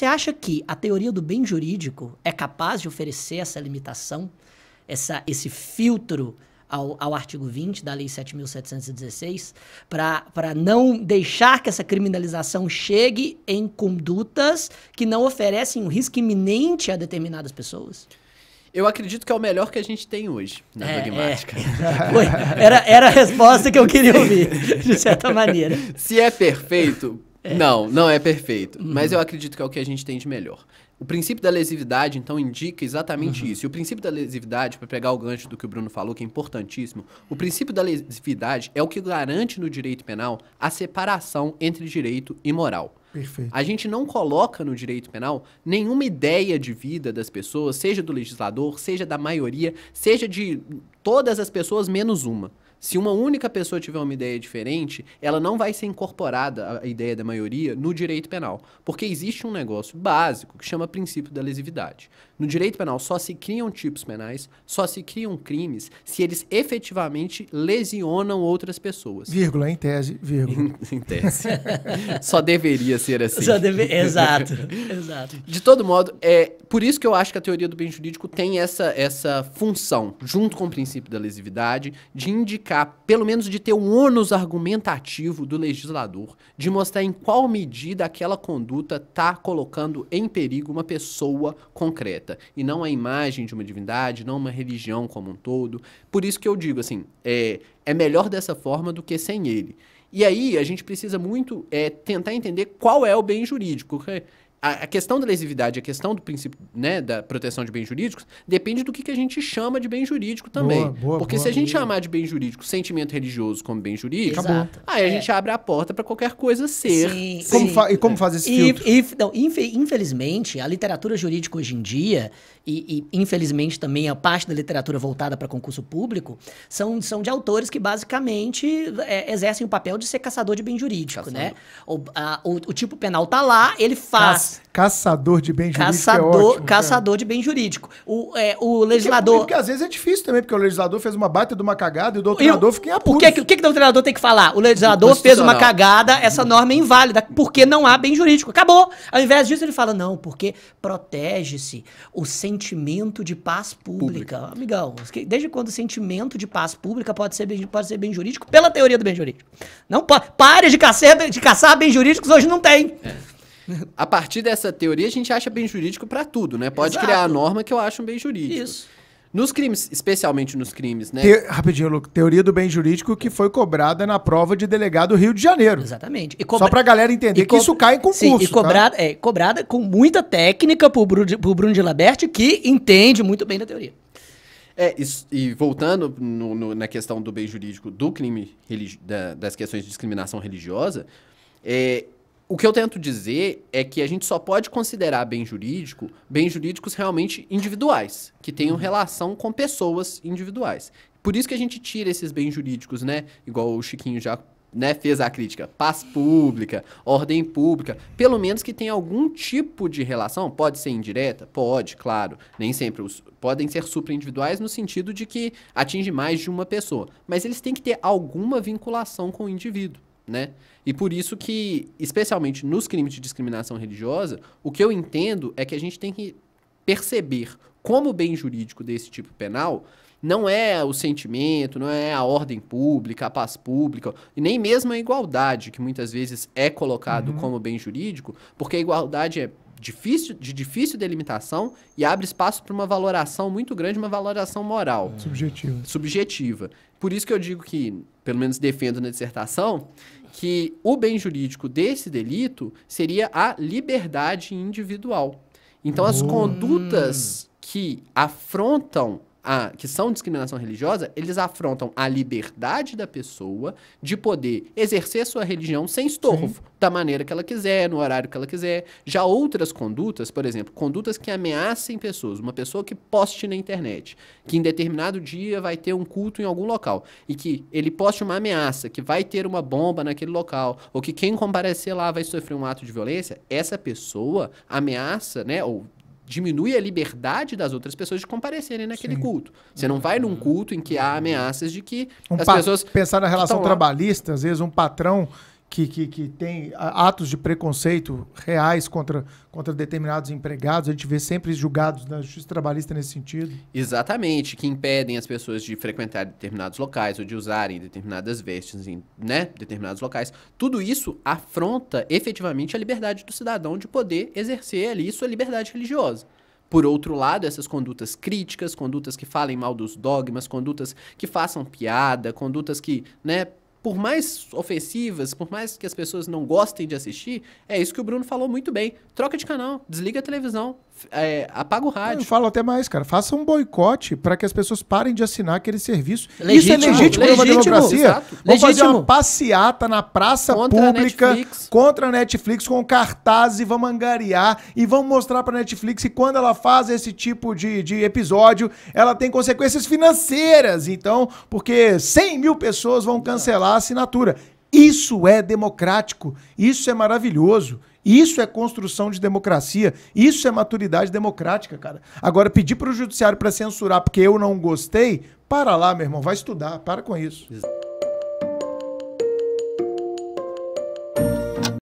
Você acha que a teoria do bem jurídico é capaz de oferecer essa limitação, essa, esse filtro ao, ao artigo 20 da Lei 7.716, para não deixar que essa criminalização chegue em condutas que não oferecem um risco iminente a determinadas pessoas? Eu acredito que é o melhor que a gente tem hoje na é, é. dogmática. É. Era, era a resposta que eu queria ouvir, de certa maneira. Se é perfeito, é. Não, não é perfeito. Uhum. Mas eu acredito que é o que a gente tem de melhor. O princípio da lesividade, então, indica exatamente uhum. isso. E o princípio da lesividade, para pegar o gancho do que o Bruno falou, que é importantíssimo, o princípio da lesividade é o que garante no direito penal a separação entre direito e moral. Perfeito. A gente não coloca no direito penal nenhuma ideia de vida das pessoas, seja do legislador, seja da maioria, seja de todas as pessoas menos uma. Se uma única pessoa tiver uma ideia diferente, ela não vai ser incorporada a ideia da maioria no direito penal, porque existe um negócio básico que chama princípio da lesividade. No direito penal só se criam tipos penais, só se criam crimes se eles efetivamente lesionam outras pessoas. Vírgula, em tese, vírgula. Em, em tese. só deveria ser assim. Deve... Exato, exato. De todo modo, é, por isso que eu acho que a teoria do bem jurídico tem essa, essa função, junto com o princípio da lesividade, de indicar, pelo menos de ter um ônus argumentativo do legislador, de mostrar em qual medida aquela conduta está colocando em perigo uma pessoa concreta, e não a imagem de uma divindade, não uma religião como um todo. Por isso que eu digo assim, é, é melhor dessa forma do que sem ele. E aí a gente precisa muito é, tentar entender qual é o bem jurídico a, questão da lesividade, a questão do princípio né, da proteção de bens jurídicos, depende do que, que a gente chama de bem jurídico também. Boa, boa, Porque boa, se a gente chamar de bem jurídico sentimento religioso como bem jurídico, Exato. aí ah, é. a gente abre a porta para qualquer coisa ser. Sim, como sim. e como faz esse filtro? E, não, infelizmente, a literatura jurídica hoje em dia, e, e infelizmente também a parte da literatura voltada para concurso público, são, são de autores que basicamente é, exercem o papel de ser caçador de bem jurídico. Né? O, a, o, o, tipo penal tá lá, ele faz. Caça caçador de bem jurídico. É caçador, é caçador de bem jurídico. O, é, o é legislador. Porque, porque, às vezes é difícil também, porque o legislador fez uma bata de uma cagada e o doutrinador fica em apuros. O que, é que, que, que o doutrinador tem que falar? O legislador fez uma cagada, essa norma é inválida, porque não há bem jurídico. Acabou. Ao invés disso, ele fala, não, porque protege-se o sentimento de paz pública. pública. Amigão, desde quando o sentimento de paz pública pode ser bem, pode ser bem jurídico? Pela teoria do bem jurídico. Não pode. Pare de caçar, de caçar bem jurídicos, hoje não tem. É a partir dessa teoria, a gente acha bem jurídico para tudo, né? Pode Exato. criar a norma que eu acho um bem jurídico. Isso. Nos crimes, especialmente nos crimes, né? Te... Rapidinho, Teoria do bem jurídico que foi cobrada na prova de delegado Rio de Janeiro. Exatamente. E cobra... Só pra galera entender co... que isso cai em concurso. Sim, e tá? cobrada, tá? é, cobrada com muita técnica pro Bruno, pro Bruno de Laberte, que entende muito bem da teoria. É, e, e voltando no, no, na questão do bem jurídico do crime religi... da, das questões de discriminação religiosa, é, o que eu tento dizer é que a gente só pode considerar bem jurídico bens jurídicos realmente individuais, que tenham uhum. relação com pessoas individuais. Por isso que a gente tira esses bens jurídicos, né? Igual o Chiquinho já né, fez a crítica. Paz pública, ordem pública, pelo menos que tenha algum tipo de relação. Pode ser indireta? Pode, claro. Nem sempre. Os, podem ser supraindividuais no sentido de que atinge mais de uma pessoa. Mas eles têm que ter alguma vinculação com o indivíduo né? E por isso que, especialmente nos crimes de discriminação religiosa, o que eu entendo é que a gente tem que perceber como o bem jurídico desse tipo penal não é o sentimento, não é a ordem pública, a paz pública, e nem mesmo a igualdade, que muitas vezes é colocado uhum. como bem jurídico, porque a igualdade é difícil, de difícil delimitação e abre espaço para uma valoração muito grande, uma valoração moral. É. Subjetiva. Subjetiva. Por isso que eu digo que pelo menos defendo na dissertação, que o bem jurídico desse delito seria a liberdade individual. Então, as hum. condutas que afrontam a, que são discriminação religiosa, eles afrontam a liberdade da pessoa de poder exercer sua religião sem estorvo, Sim. da maneira que ela quiser, no horário que ela quiser. Já outras condutas, por exemplo, condutas que ameacem pessoas, uma pessoa que poste na internet, que em determinado dia vai ter um culto em algum local e que ele poste uma ameaça, que vai ter uma bomba naquele local, ou que quem comparecer lá vai sofrer um ato de violência, essa pessoa ameaça, né, ou diminui a liberdade das outras pessoas de comparecerem naquele Sim. culto. Você não vai num culto em que há ameaças de que um as pessoas. Pensar na relação trabalhista, às vezes um patrão que, que, que tem atos de preconceito reais contra, contra determinados empregados. A gente vê sempre julgados na justiça trabalhista nesse sentido. Exatamente, que impedem as pessoas de frequentar determinados locais ou de usarem determinadas vestes em né, determinados locais. Tudo isso afronta efetivamente a liberdade do cidadão de poder exercer ali sua liberdade religiosa. Por outro lado, essas condutas críticas, condutas que falem mal dos dogmas, condutas que façam piada, condutas que né, por mais ofensivas, por mais que as pessoas não gostem de assistir, é isso que o Bruno falou muito bem. Troca de canal, desliga a televisão, é, apaga o rádio. Eu falo até mais, cara. Faça um boicote para que as pessoas parem de assinar aquele serviço. Legítimo, isso é legítimo, legítimo uma democracia. Exato. Vamos fazer uma passeata na praça contra pública a contra a Netflix com cartaz e vamos angariar e vamos mostrar para a Netflix que quando ela faz esse tipo de, de episódio, ela tem consequências financeiras. Então, porque 100 mil pessoas vão cancelar a assinatura. Isso é democrático, isso é maravilhoso, isso é construção de democracia, isso é maturidade democrática, cara. Agora, pedir para o judiciário para censurar porque eu não gostei, para lá, meu irmão, vai estudar, para com isso.